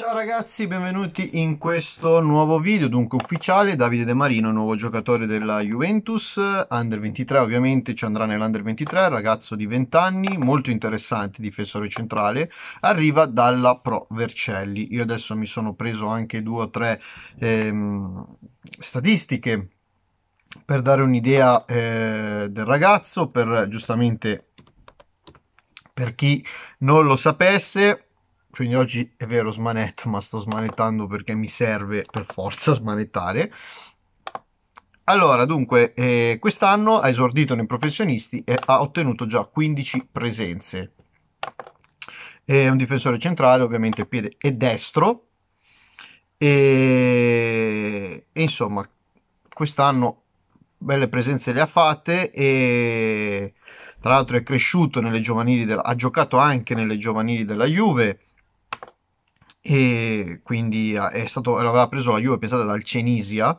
Ciao ragazzi, benvenuti in questo nuovo video, dunque ufficiale, Davide De Marino, nuovo giocatore della Juventus, Under 23 ovviamente, ci andrà nell'Under 23, ragazzo di 20 anni, molto interessante, difensore centrale, arriva dalla Pro Vercelli, io adesso mi sono preso anche due o tre ehm, statistiche per dare un'idea eh, del ragazzo, per giustamente per chi non lo sapesse, quindi oggi è vero smanetto ma sto smanettando perché mi serve per forza smanettare allora dunque eh, quest'anno ha esordito nei professionisti e ha ottenuto già 15 presenze è un difensore centrale ovviamente piede e destro e, e insomma quest'anno belle presenze le ha fatte e tra l'altro è cresciuto nelle giovanili della, ha giocato anche nelle giovanili della Juve e quindi ah, è stato, l'aveva preso la Juve, pensate, dal Cenisia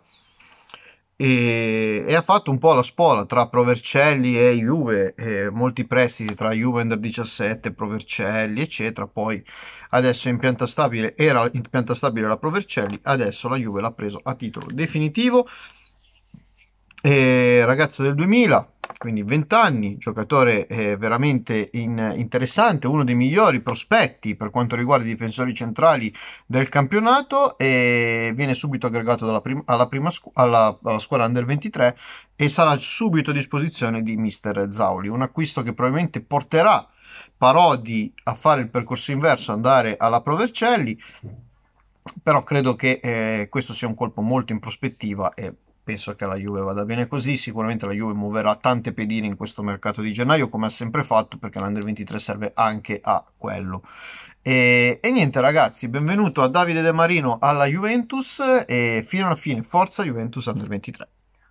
e, e, ha fatto un po' la spola tra Provercelli e Juve, e molti prestiti tra Juve Under 17, Provercelli eccetera, poi adesso in pianta stabile, era in pianta stabile la Provercelli, adesso la Juve l'ha preso a titolo definitivo, e ragazzo del 2000 quindi 20 anni, giocatore eh, veramente in, interessante, uno dei migliori prospetti per quanto riguarda i difensori centrali del campionato e viene subito aggregato prim- alla, prima scu- alla, alla squadra under 23 e sarà subito a disposizione di mister Zauli, un acquisto che probabilmente porterà Parodi a fare il percorso inverso, andare alla Provercelli, però credo che eh, questo sia un colpo molto in prospettiva e penso che la Juve vada bene così, sicuramente la Juve muoverà tante pedine in questo mercato di gennaio come ha sempre fatto perché l'Under 23 serve anche a quello. E, e, niente ragazzi, benvenuto a Davide De Marino alla Juventus e fino alla fine forza Juventus Under 23.